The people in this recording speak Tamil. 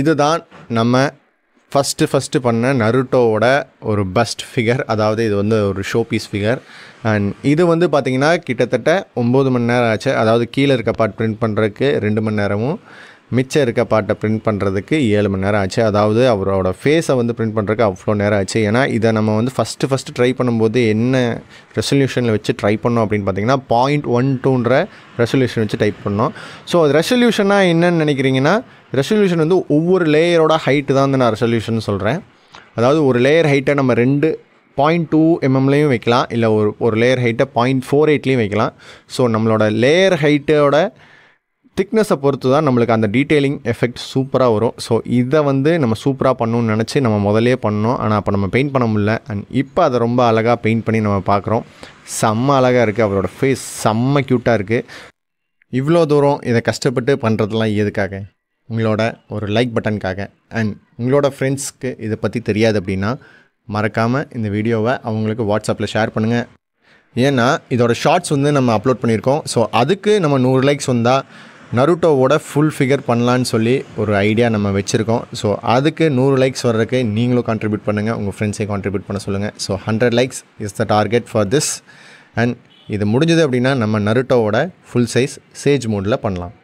இதுதான் நம்ம ஃபஸ்ட்டு ஃபஸ்ட்டு பண்ண நருட்டோவோட ஒரு பெஸ்ட் ஃபிகர் அதாவது இது வந்து ஒரு ஷோ பீஸ் ஃபிகர் அண்ட் இது வந்து பார்த்திங்கன்னா கிட்டத்தட்ட ஒம்பது மணி நேரம் ஆச்சு அதாவது கீழே இருக்க பார்ட் பிரிண்ட் பண்ணுறதுக்கு ரெண்டு மணி நேரமும் மிச்சம் இருக்க பாட்டை பிரிண்ட் பண்ணுறதுக்கு ஏழு மணி நேரம் ஆச்சு அதாவது அவரோட ஃபேஸை வந்து பிரிண்ட் பண்ணுறதுக்கு அவ்வளோ நேரம் ஆச்சு ஏன்னா இதை நம்ம வந்து ஃபஸ்ட்டு ஃபஸ்ட்டு ட்ரை பண்ணும்போது என்ன ரெசல்யூஷனில் வச்சு ட்ரை பண்ணோம் அப்படின்னு பார்த்தீங்கன்னா பாயிண்ட் ஒன் டூன்ற ரெசல்யூஷன் வச்சு டைப் பண்ணோம் ஸோ அது ரெசல்யூஷனாக என்னன்னு நினைக்கிறீங்கன்னா ரெசல்யூஷன் வந்து ஒவ்வொரு லேயரோட ஹைட்டு தான் வந்து நான் ரெசல்யூஷன் சொல்கிறேன் அதாவது ஒரு லேயர் ஹைட்டை நம்ம ரெண்டு பாயிண்ட் டூ எம்எம்லேயும் வைக்கலாம் இல்லை ஒரு ஒரு லேயர் ஹைட்டை பாயிண்ட் ஃபோர் எயிட்லேயும் வைக்கலாம் ஸோ நம்மளோட லேயர் ஹைட்டோட திக்னஸை பொறுத்து தான் நம்மளுக்கு அந்த டீட்டெயிலிங் எஃபெக்ட் சூப்பராக வரும் ஸோ இதை வந்து நம்ம சூப்பராக பண்ணணும்னு நினச்சி நம்ம முதலே பண்ணோம் ஆனால் அப்போ நம்ம பெயிண்ட் பண்ண முடியல அண்ட் இப்போ அதை ரொம்ப அழகாக பெயிண்ட் பண்ணி நம்ம பார்க்குறோம் செம்ம அழகாக இருக்குது அவரோட ஃபேஸ் செம்ம க்யூட்டாக இருக்குது இவ்வளோ தூரம் இதை கஷ்டப்பட்டு பண்ணுறதுலாம் எதுக்காக உங்களோட ஒரு லைக் பட்டனுக்காக அண்ட் உங்களோட ஃப்ரெண்ட்ஸ்க்கு இதை பற்றி தெரியாது அப்படின்னா மறக்காமல் இந்த வீடியோவை அவங்களுக்கு வாட்ஸ்அப்பில் ஷேர் பண்ணுங்கள் ஏன்னா இதோட ஷார்ட்ஸ் வந்து நம்ம அப்லோட் பண்ணியிருக்கோம் ஸோ அதுக்கு நம்ம நூறு லைக்ஸ் வந்தால் நருட்டோவோட ஃபுல் ஃபிகர் பண்ணலான்னு சொல்லி ஒரு ஐடியா நம்ம வச்சுருக்கோம் ஸோ அதுக்கு நூறு லைக்ஸ் வர்றதுக்கு நீங்களும் கான்ட்ரிபியூட் பண்ணுங்கள் உங்கள் ஃப்ரெண்ட்ஸையும் கான்ட்ரிபியூட் பண்ண சொல்லுங்கள் so hundred likes is the target for this and இது முடிஞ்சது அப்படின்னா நம்ம நருட்டோவோட ஃபுல் சைஸ் சேஜ் மோடில் பண்ணலாம்